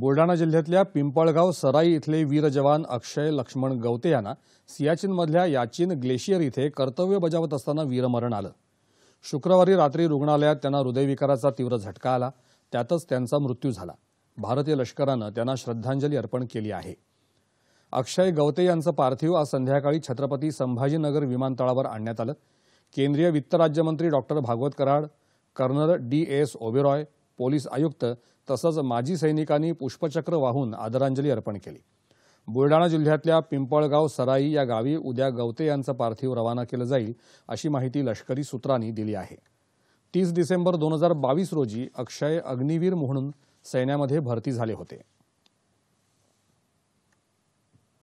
बुलडाणा जिल्ह्यातल्या पिंपळगाव सराई इथले वीर जवान अक्षय लक्ष्मण गवते यांना सियाचीनमधल्या याचीन ग्लेशियर इथे कर्तव्य बजावत असताना वीरमरण आलं शुक्रवारी रात्री रुग्णालयात त्यांना हृदयविकाराचा तीव्र झटका आला त्यातच त्यांचा मृत्यू झाला भारतीय लष्करानं त्यांना श्रद्धांजली अर्पण केली आहे अक्षय गवते यांचं पार्थिव आज संध्याकाळी छत्रपती संभाजीनगर विमानतळावर आणण्यात आलं केंद्रीय वित्त राज्यमंत्री doctor Bhagwat Karad colonel D S Oberoi police आयुक्त तसंच माजी सैनिकांनी पुष्पचक्र वाहून आदरांजली अर्पण केली बुलडाणा जिल्ह्यातल्या पिंपळगाव सराई या गावी उद्या गवते यांचं पार्थिव रवाना केलं जाईल अशी माहिती लष्करी सूत्रांनी दिली आहे तीस डिसेंबर दोन हजार बावीस रोजी अक्षय अग्निवीर म्हणून सैन्यामध्ये भरती झाले होते